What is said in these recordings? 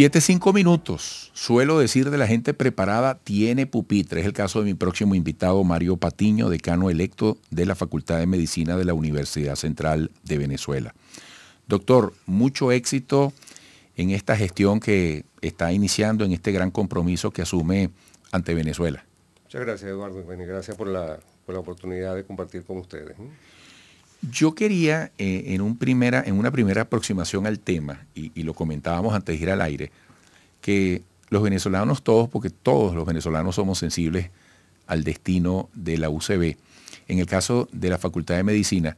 Siete, cinco minutos. Suelo decir de la gente preparada, tiene pupitre. Es el caso de mi próximo invitado, Mario Patiño, decano electo de la Facultad de Medicina de la Universidad Central de Venezuela. Doctor, mucho éxito en esta gestión que está iniciando, en este gran compromiso que asume ante Venezuela. Muchas gracias, Eduardo. Gracias por la, por la oportunidad de compartir con ustedes. ¿eh? Yo quería, eh, en, una primera aproximación al tema, y, lo comentábamos antes de ir al aire, que los venezolanos todos, porque todos los venezolanos somos sensibles al destino de la UCB, en el caso de la Facultad de Medicina,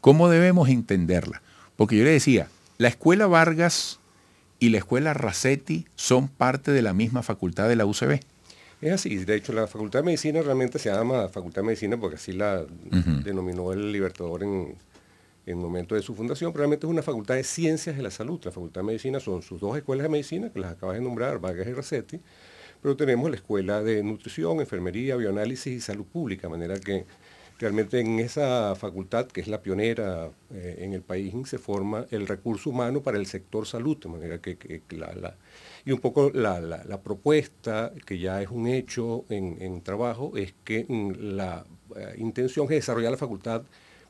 ¿cómo debemos entenderla? Porque yo le decía, la escuela Vargas y la escuela Racetti son parte de la misma facultad de la UCB. Es así, de hecho la Facultad de Medicina realmente se llama Facultad de Medicina porque así la denominó el Libertador en, el momento de su fundación, pero realmente es una facultad de ciencias de la salud. La facultad de medicina son sus dos escuelas de medicina, que las acabas de nombrar, Vargas y Racetti, pero tenemos la escuela de nutrición, enfermería, bioanálisis y salud pública, de manera que Realmente en esa facultad, que es la pionera eh, en el país, se forma el recurso humano para el sector salud, de manera que, y un poco la, propuesta, que ya es un hecho en, trabajo, es que mm, la eh, intención es desarrollar la facultad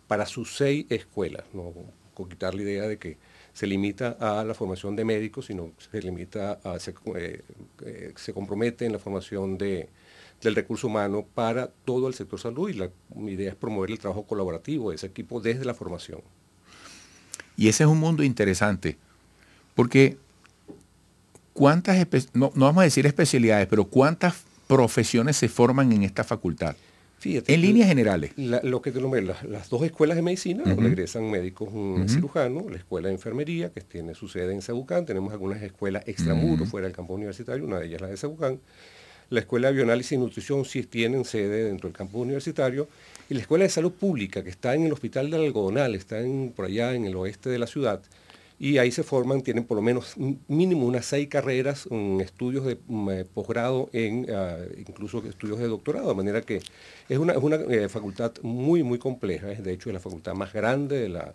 para sus seis escuelas, no con quitar la idea de que se limita a la formación de médicos, sino se limita a, se eh, compromete en la formación de del recurso humano para todo el sector salud y la, mi idea es promover el trabajo colaborativo de ese equipo desde la formación. Y ese es un mundo interesante, porque cuántas, no, vamos a decir especialidades, pero cuántas profesiones se forman en esta facultad. Fíjate, en líneas generales. lo que las, dos escuelas de medicina, Donde médicos y cirujanos, la escuela de enfermería, que tiene su sede en Sabucán, tenemos algunas escuelas extramuros fuera del campo universitario, una de ellas la de Sabucán, la Escuela de Bioanálisis y Nutrición sí tienen sede dentro del campus universitario, y la Escuela de Salud Pública, que está en el Hospital del Algodonal, está por allá en el oeste de la ciudad, y ahí se forman, tienen por lo menos mínimo unas seis carreras, en estudios de mm, eh, posgrado, en, ah, incluso estudios de doctorado, de manera que es una, eh, facultad muy, muy compleja, es de hecho es la facultad más grande de la,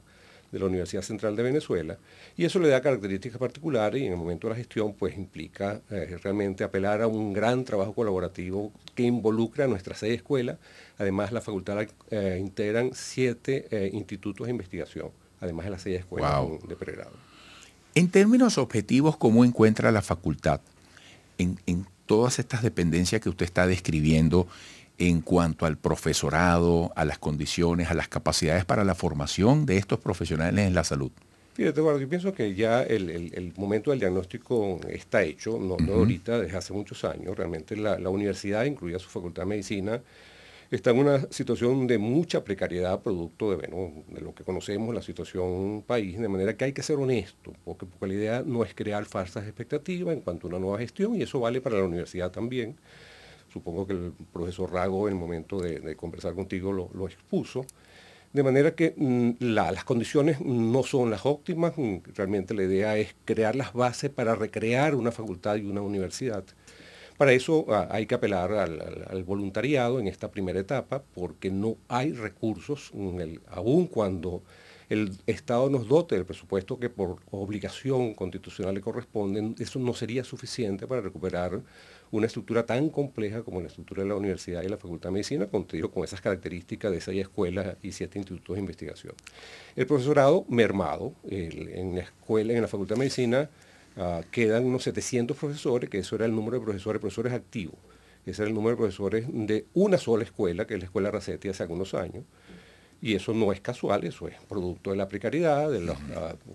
de la Universidad Central de Venezuela, y eso le da características particulares y en el momento de la gestión pues implica eh, realmente apelar a un gran trabajo colaborativo que involucra a nuestra sede escuela. además la facultad eh, integran siete eh, institutos de investigación, además de la sede escuela de pregrado. En términos objetivos, ¿cómo encuentra la facultad en todas estas dependencias que usted está describiendo en cuanto al profesorado, a las condiciones, a las capacidades para la formación de estos profesionales en la salud? Fíjate, Eduardo, yo pienso que ya el, momento del diagnóstico está hecho, no, ahorita, desde hace muchos años. Realmente la, universidad, incluida su facultad de medicina, está en una situación de mucha precariedad producto de, lo que conocemos, la situación país, de manera que hay que ser honesto, porque la idea no es crear falsas expectativas en cuanto a una nueva gestión, y eso vale para la universidad también. Supongo que el profesor Rago en el momento de, conversar contigo lo, expuso. De manera que mm, las condiciones no son las óptimas, mm, realmente la idea es crear las bases para recrear una facultad y una universidad. Para eso ah, hay que apelar al, voluntariado en esta primera etapa porque no hay recursos, mm, aún cuando el Estado nos dote del presupuesto que por obligación constitucional le corresponde, eso no sería suficiente para recuperar una estructura tan compleja como la estructura de la universidad y la Facultad de Medicina, con, con esas características de seis escuelas y siete institutos de investigación. El profesorado mermado en la escuela, en la Facultad de Medicina, ah, quedan unos 700 profesores, que eso era el número de profesores, profesores activos. Ese era el número de profesores de una sola escuela, que es la Escuela Racetti hace algunos años. Y eso no es casual, eso es producto de la precariedad, de las,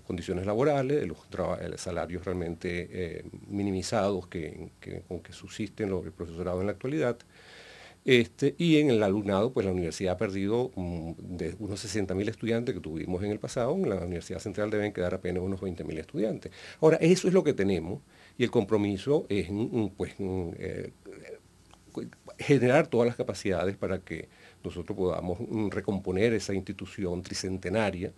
condiciones laborales, de los eh, salarios realmente eh, minimizados que, con que subsisten los, el profesorado en la actualidad. Este, y en el alumnado, pues la universidad ha perdido mm, de unos 60.000 estudiantes que tuvimos en el pasado, en la Universidad Central deben quedar apenas unos 20.000 estudiantes. Ahora, eso es lo que tenemos y el compromiso es mm, mm, pues, eh, generar todas las capacidades para que nosotros podamos mm, recomponer esa institución tricentenaria.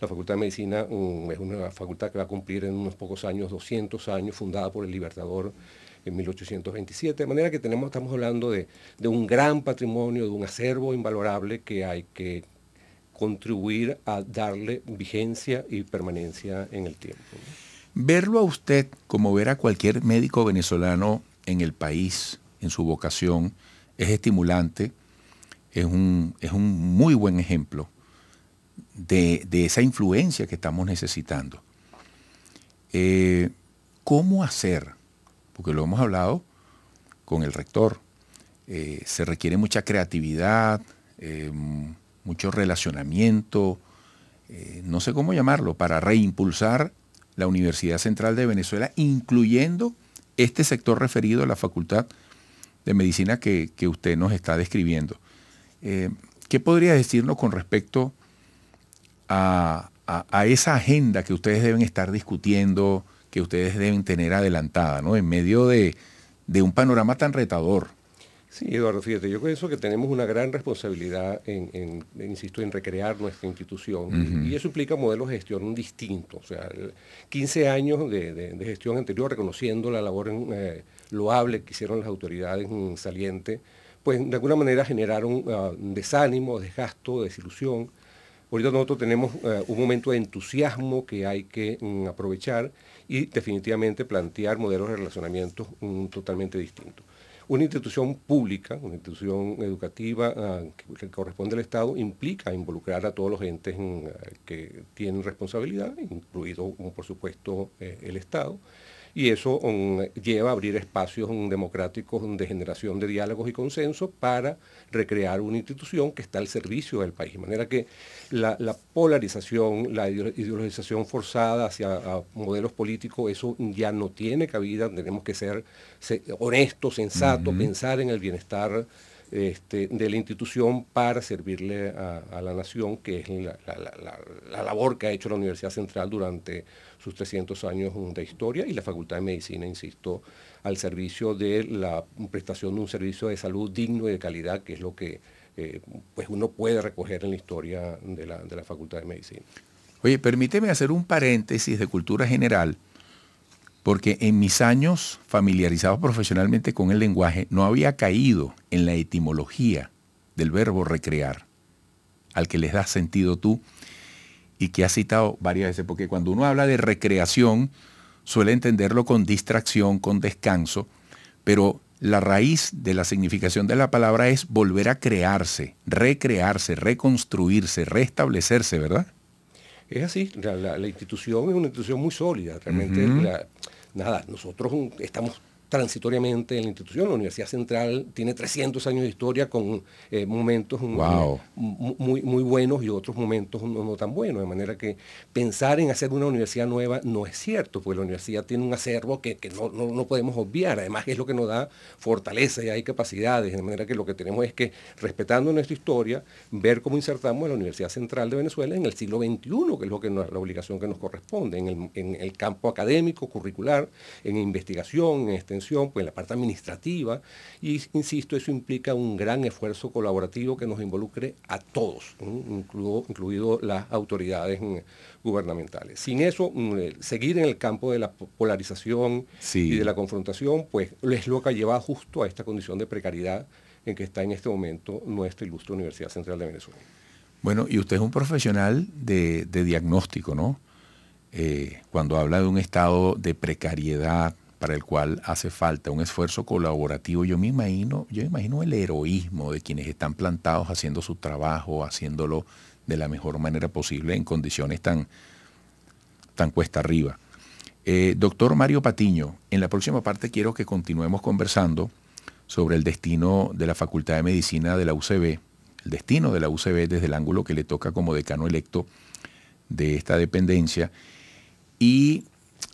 La Facultad de Medicina mm, es una facultad que va a cumplir en unos pocos años 200 años, fundada por el Libertador en 1827, de manera que tenemos, estamos hablando de, de un gran patrimonio, de un acervo invalorable que hay que contribuir a darle vigencia y permanencia en el tiempo. Verlo a usted como ver a cualquier médico venezolano en el país, en su vocación, es estimulante, es un, muy buen ejemplo de, esa influencia que estamos necesitando. Eh, ¿Cómo hacer? Porque lo hemos hablado con el rector. Eh, se requiere mucha creatividad, eh, mucho relacionamiento, no sé cómo llamarlo, para reimpulsar la Universidad Central de Venezuela, incluyendo este sector referido a la Facultad de Medicina que usted nos está describiendo. Eh, ¿Qué podría decirnos con respecto a, esa agenda que ustedes deben estar discutiendo, que ustedes deben tener adelantada, En medio de, un panorama tan retador. Sí, Eduardo, fíjate, yo pienso que tenemos una gran responsabilidad en, insisto, en recrear nuestra institución. Y eso implica modelos de gestión distinto. O sea, 15 años de, gestión anterior reconociendo la labor eh, loable que hicieron las autoridades en saliente pues de alguna manera generaron ah, desánimo, desgasto, desilusión. Ahorita nosotros tenemos ah, un momento de entusiasmo que hay que mm, aprovechar y definitivamente plantear modelos de relacionamiento mm, totalmente distintos. Una institución pública, una institución educativa ah, que, corresponde al Estado, implica involucrar a todos los entes mm, que tienen responsabilidad, incluido, por supuesto, eh, el Estado y eso um, lleva a abrir espacios um, democráticos um, de generación de diálogos y consenso para recrear una institución que está al servicio del país. De manera que la, polarización, la ideologización forzada hacia modelos políticos, eso ya no tiene cabida, tenemos que ser, honestos, sensatos, pensar en el bienestar este, de la institución para servirle a, la nación, que es la, labor que ha hecho la Universidad Central durante sus 300 años de historia y la Facultad de Medicina, insisto, al servicio de la prestación de un servicio de salud digno y de calidad, que es lo que eh, pues uno puede recoger en la historia de la Facultad de Medicina. Oye, permíteme hacer un paréntesis de cultura general porque en mis años familiarizados profesionalmente con el lenguaje no había caído en la etimología del verbo recrear, al que les das sentido tú y que has citado varias veces, porque cuando uno habla de recreación suele entenderlo con distracción, con descanso, pero la raíz de la significación de la palabra es volver a crearse, recrearse, reconstruirse, restablecerse, ¿verdad? es así, la, institución es una institución muy sólida, realmente nada, nosotros estamos transitoriamente en la institución. La Universidad Central tiene 300 años de historia con eh, momentos muy, muy, buenos y otros momentos no, tan buenos. De manera que pensar en hacer una universidad nueva no es cierto, porque la universidad tiene un acervo que, no, podemos obviar. Además es lo que nos da fortaleza y hay capacidades. De manera que lo que tenemos es que, respetando nuestra historia, ver cómo insertamos a la Universidad Central de Venezuela en el siglo XXI, que es lo que la obligación que nos corresponde, en el, campo académico, curricular, en investigación, en este, pues en la parte administrativa, y insisto, eso implica un gran esfuerzo colaborativo que nos involucre a todos, incluido, incluido las autoridades eh, gubernamentales. Sin eso, mm, eh, seguir en el campo de la polarización y de la confrontación, pues es lo que lleva justo a esta condición de precariedad en que está en este momento nuestra ilustre Universidad Central de Venezuela. Bueno, y usted es un profesional de, diagnóstico, ¿no? Eh, cuando habla de un estado de precariedad, para el cual hace falta un esfuerzo colaborativo. Yo me imagino, yo imagino el heroísmo de quienes están plantados haciendo su trabajo, haciéndolo de la mejor manera posible en condiciones tan, tan cuesta arriba. Eh, doctor Mario Patiño, en la próxima parte quiero que continuemos conversando sobre el destino de la Facultad de Medicina de la UCB, el destino de la UCB desde el ángulo que le toca como decano electo de esta dependencia. Y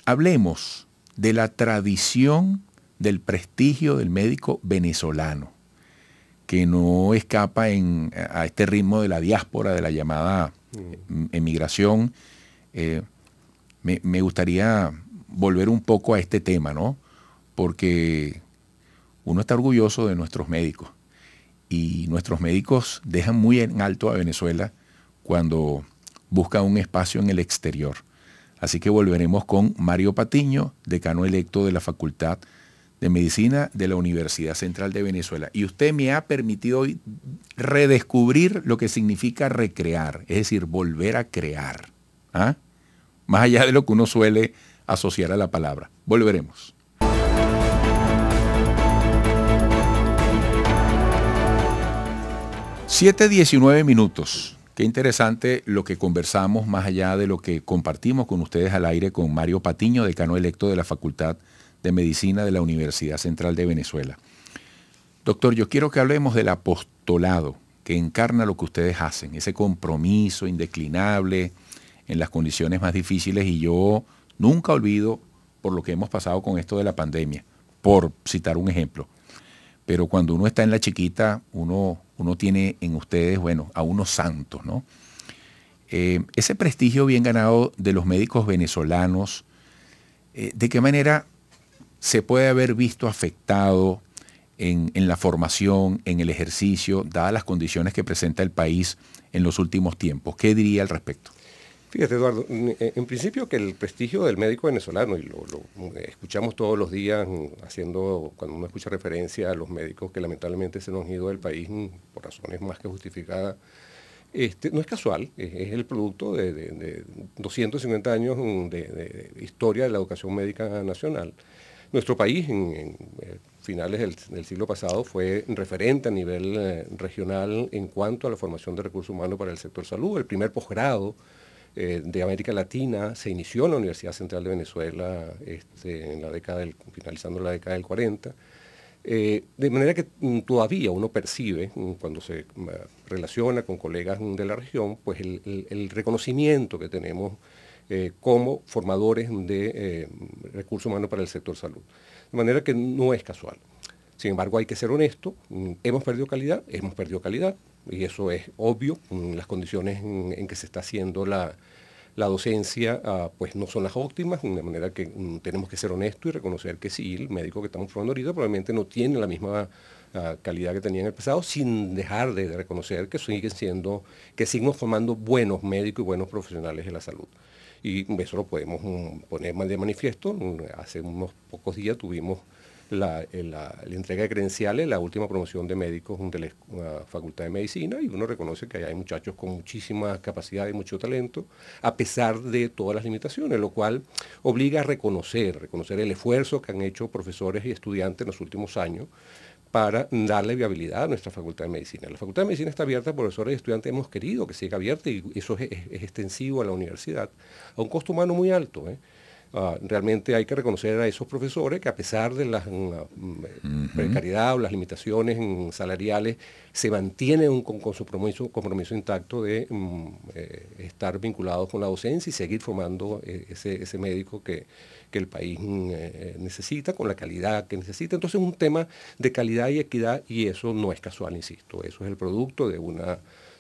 hablemos de la tradición del prestigio del médico venezolano, que no escapa a este ritmo de la diáspora, de la llamada mm. eh, emigración. Eh, me, gustaría volver un poco a este tema, ¿no? Porque uno está orgulloso de nuestros médicos y nuestros médicos dejan muy en alto a Venezuela cuando buscan un espacio en el exterior. Así que volveremos con Mario Patiño, decano electo de la Facultad de Medicina de la Universidad Central de Venezuela. Y usted me ha permitido hoy redescubrir lo que significa recrear, es decir, volver a crear. ¿ah? Más allá de lo que uno suele asociar a la palabra. Volveremos. 7.19 minutos. Qué interesante lo que conversamos más allá de lo que compartimos con ustedes al aire con Mario Patiño, decano electo de la Facultad de Medicina de la Universidad Central de Venezuela. Doctor, yo quiero que hablemos del apostolado que encarna lo que ustedes hacen, ese compromiso indeclinable en las condiciones más difíciles y yo nunca olvido por lo que hemos pasado con esto de la pandemia, por citar un ejemplo pero cuando uno está en la chiquita, uno, uno tiene en ustedes, bueno, a unos santos, ¿no? Eh, ese prestigio bien ganado de los médicos venezolanos, eh, ¿de qué manera se puede haber visto afectado en, la formación, en el ejercicio, dadas las condiciones que presenta el país en los últimos tiempos? ¿Qué diría al respecto? Fíjate, Eduardo, eh, en principio que el prestigio del médico venezolano, y lo, mm, escuchamos todos los días mm, haciendo, cuando uno escucha referencia a los médicos que lamentablemente se han ido del país mm, por razones más que justificadas, este, no es casual, es, el producto de, 250 años de, historia de la educación médica nacional. Nuestro país en, eh, finales del, siglo pasado fue referente a nivel eh, regional en cuanto a la formación de recursos humanos para el sector salud, el primer posgrado eh, de América Latina se inició en la Universidad Central de Venezuela este, en la finalizando la década del 40. Eh, de manera que mm, todavía uno percibe, mm, cuando se relaciona con colegas mm, de la región, pues el, reconocimiento que tenemos eh, como formadores de recursos humanos para el sector salud. De manera que no es casual. Sin embargo, hay que ser honesto, hemos perdido calidad, hemos perdido calidad, y eso es obvio, las condiciones en, que se está haciendo la, docencia ah, pues no son las óptimas, de manera que mm, tenemos que ser honestos y reconocer que sí, el médico que estamos formando ahorita probablemente no tiene la misma ah, calidad que tenía en el pasado, sin dejar de reconocer que siguen siendo, que seguimos formando buenos médicos y buenos profesionales de la salud. Y eso lo podemos mm, poner de manifiesto. Hace unos pocos días tuvimos la, entrega de credenciales, la última promoción de médicos de la Facultad de Medicina, y uno reconoce que hay muchachos con muchísima capacidad y mucho talento, a pesar de todas las limitaciones, lo cual obliga a reconocer, reconocer el esfuerzo que han hecho profesores y estudiantes en los últimos años para darle viabilidad a nuestra Facultad de Medicina. La Facultad de Medicina está abierta, profesores y estudiantes hemos querido que siga abierta y eso es, extensivo a la universidad, a un costo humano muy alto. ¿eh? Ah, realmente hay que reconocer a esos profesores que a pesar de la mm, mm, precariedad o las limitaciones mm, salariales, se mantienen con, con, su compromiso, intacto de eh, estar vinculados con la docencia y seguir formando eh, ese, médico que, que el país eh, necesita, con la calidad que necesita. Entonces es un tema de calidad y equidad y eso no es casual, insisto, eso es el producto de una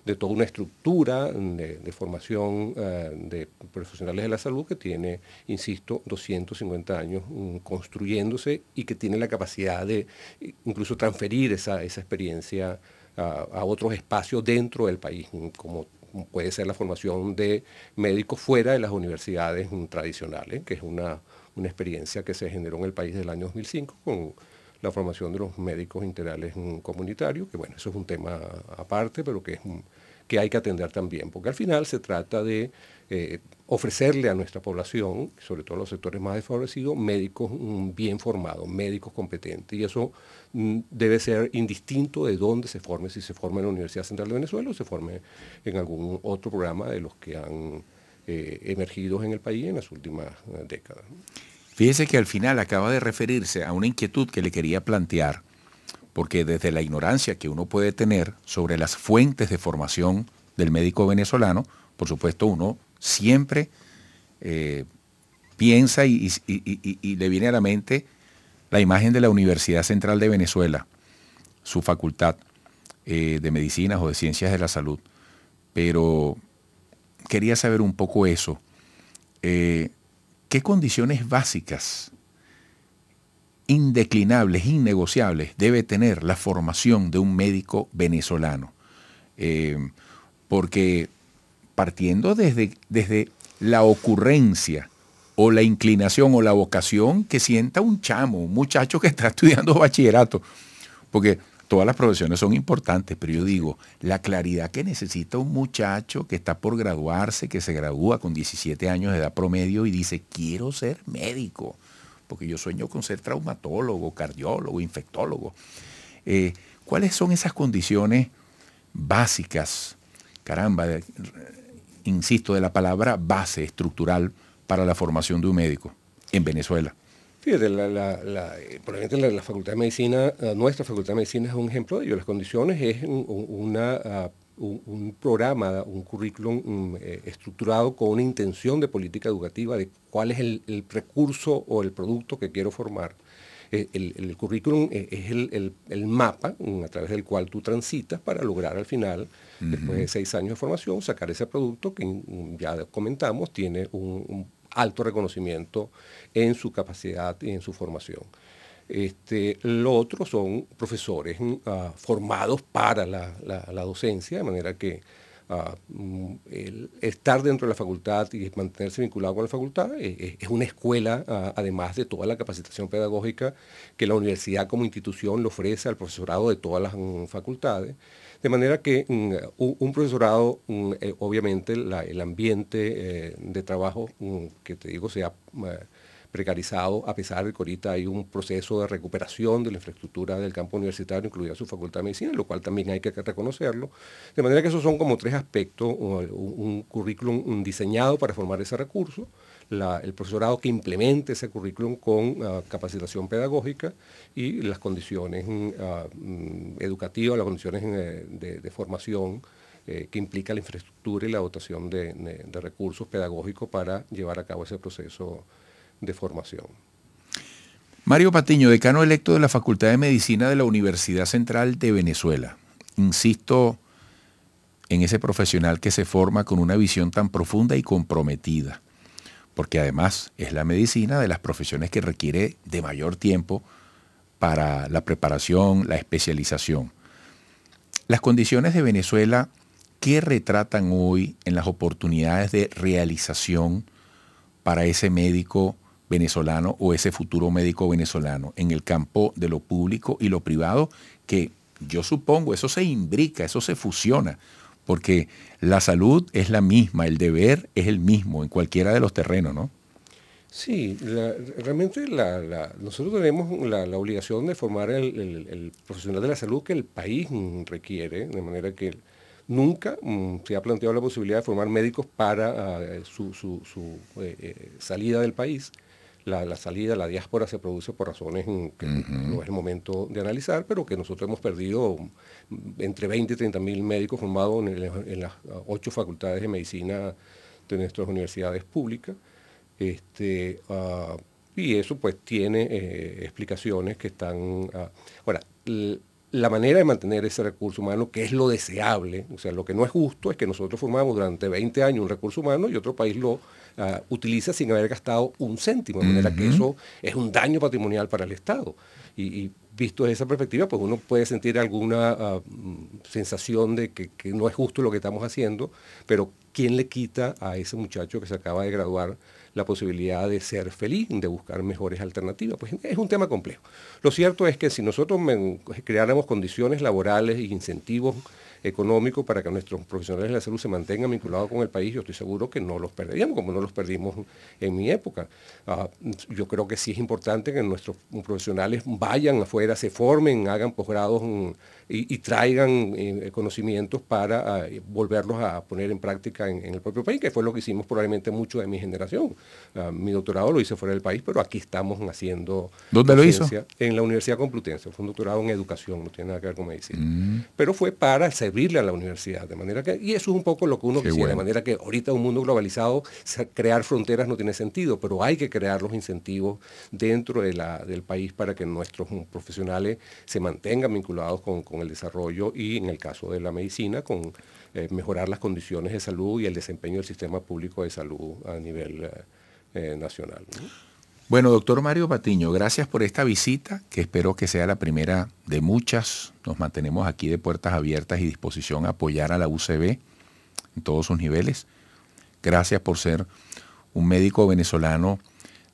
de toda una estructura de, formación eh, de profesionales de la salud que tiene, insisto, 250 años mm, construyéndose y que tiene la capacidad de incluso transferir esa, experiencia a otros espacios dentro del país, mm, como puede ser la formación de médicos fuera de las universidades mm, tradicionales, que es una, una experiencia que se generó en el país del año 2005 con la formación de los médicos integrales comunitarios, que bueno, eso es un tema aparte, pero que es un, que hay que atender también, porque al final se trata de eh, ofrecerle a nuestra población, sobre todo a los sectores más desfavorecidos, médicos mm, bien formados, médicos competentes. Y eso mm, debe ser indistinto de dónde se forme, si se forma en la Universidad Central de Venezuela o se forme en algún otro programa de los que han eh, emergido en el país en las últimas eh, décadas. Fíjese que al final acaba de referirse a una inquietud que le quería plantear porque desde la ignorancia que uno puede tener sobre las fuentes de formación del médico venezolano, por supuesto uno siempre eh, piensa y, le viene a la mente la imagen de la Universidad Central de Venezuela, su facultad eh, de medicinas o de ciencias de la salud. Pero quería saber un poco eso. Eh, ¿Qué condiciones básicas indeclinables, innegociables, debe tener la formación de un médico venezolano. Eh, porque partiendo desde, desde la ocurrencia o la inclinación o la vocación que sienta un chamo, un muchacho que está estudiando bachillerato, porque todas las profesiones son importantes, pero yo digo, la claridad que necesita un muchacho que está por graduarse, que se gradúa con 17 años de edad promedio y dice, quiero ser médico porque yo sueño con ser traumatólogo, cardiólogo, infectólogo. Eh, ¿Cuáles son esas condiciones básicas? Caramba, eh, insisto, de la palabra base estructural para la formación de un médico en Venezuela. Fíjate, la, eh, probablemente la, Facultad de Medicina, nuestra Facultad de Medicina es un ejemplo de ello. Las condiciones es una ah, un, programa, un currículum mm, eh, estructurado con una intención de política educativa, de cuál es el, recurso o el producto que quiero formar. Eh, el, currículum eh, es el, mapa mm, a través del cual tú transitas para lograr al final, después de seis años de formación, sacar ese producto que mm, ya comentamos, tiene un alto reconocimiento en su capacidad y en su formación. Este, lo otro son profesores mm, ah, formados para la, docencia, de manera que ah, mm, estar dentro de la facultad y mantenerse vinculado con la facultad eh, eh, es, una escuela, ah, además de toda la capacitación pedagógica que la universidad como institución le ofrece al profesorado de todas las mm, facultades. De manera que un profesorado, eh, obviamente el ambiente de trabajo, que te digo, sea precarizado, a pesar de que ahorita hay un proceso de recuperación de la infraestructura del campo universitario, incluida su facultad de medicina, lo cual también hay que reconocerlo. De manera que esos son como tres aspectos, un, currículum diseñado para formar ese recurso, el profesorado que implemente ese currículum con ah, capacitación pedagógica y las condiciones mm, ah, mm, educativas, las condiciones eh, de, formación eh, que implica la infraestructura y la dotación de, de, recursos pedagógicos para llevar a cabo ese proceso de formación. Mario Patiño, decano electo de la Facultad de Medicina de la Universidad Central de Venezuela. Insisto en ese profesional que se forma con una visión tan profunda y comprometida, porque además es la medicina de las profesiones que requiere de mayor tiempo para la preparación, la especialización. Las condiciones de Venezuela, ¿qué retratan hoy en las oportunidades de realización para ese médico? venezolano o ese futuro médico venezolano en el campo de lo público y lo privado, que yo supongo eso se imbrica, eso se fusiona, porque la salud es la misma, el deber es el mismo en cualquiera de los terrenos, ¿no? Sí, realmente nosotros tenemos la, obligación de formar el, profesional de la salud que el país requiere, de manera que nunca mm, se ha planteado la posibilidad de formar médicos para ah, eh, su, eh, eh, salida del país la, salida, la diáspora se produce por razones que no es el momento de analizar, pero que nosotros hemos perdido mm, entre 20 y 30 mil médicos formados en, las ocho facultades de medicina de nuestras universidades públicas. Este, ah, y eso pues tiene eh, explicaciones que están... Ah, la manera de mantener ese recurso humano, que es lo deseable, o sea, lo que no es justo es que nosotros formamos durante 20 años un recurso humano y otro país lo ah, utiliza sin haber gastado un céntimo, de manera que eso es un daño patrimonial para el Estado. Y, visto desde esa perspectiva, pues uno puede sentir alguna ah, mm, sensación de que no es justo lo que estamos haciendo, pero ¿quién le quita a ese muchacho que se acaba de graduar la posibilidad de ser feliz, de buscar mejores alternativas. Pues es un tema complejo. Lo cierto es que si nosotros creáramos condiciones laborales e incentivos económicos para que nuestros profesionales de la salud se mantengan vinculados con el país, yo estoy seguro que no los perderíamos, como no los perdimos en mi época. Ah, yo creo que sí es importante que nuestros profesionales vayan afuera, se formen, hagan posgrados y, traigan eh, conocimientos para ah, volverlos a poner en práctica en, el propio país, que fue lo que hicimos probablemente muchos de mi generación. Ah, mi doctorado lo hice fuera del país, pero aquí estamos haciendo... ¿Dónde lo hizo? En la Universidad Complutense. Fue un doctorado en educación, no tiene nada que ver con medicina. Mm. Pero fue para servirle a la universidad, de manera que... Y eso es un poco lo que uno quisiera, de manera que ahorita un mundo globalizado, crear fronteras no tiene sentido, pero hay que crear los incentivos dentro de la, del país para que nuestros mm, profesionales se mantengan vinculados con el desarrollo y en el caso de la medicina, con eh, mejorar las condiciones de salud y el desempeño del sistema público de salud a nivel eh, eh, nacional. Bueno, doctor Mario Patiño, gracias por esta visita, que espero que sea la primera de muchas. Nos mantenemos aquí de puertas abiertas y disposición a apoyar a la UCB en todos sus niveles. Gracias por ser un médico venezolano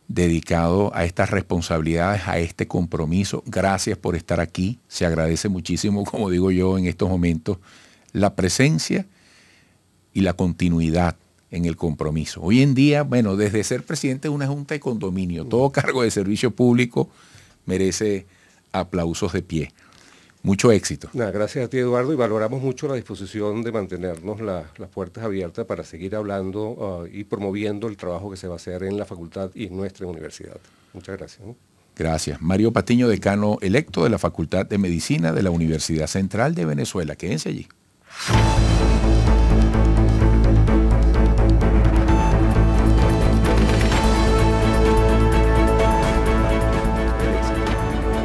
dedicado a estas responsabilidades, a este compromiso. Gracias por estar aquí. Se agradece muchísimo, como digo yo en estos momentos, la presencia y la continuidad en el compromiso. Hoy en día, bueno, desde ser presidente de una junta de condominio, todo cargo de servicio público merece aplausos de pie. Mucho éxito. gracias a ti, Eduardo, y valoramos mucho la disposición de mantenernos las puertas abiertas para seguir hablando ah, y promoviendo el trabajo que se va a hacer en la facultad y en nuestra universidad. Muchas gracias. Gracias. Mario Patiño, decano electo de la Facultad de Medicina de la Universidad Central de Venezuela. Quédense allí.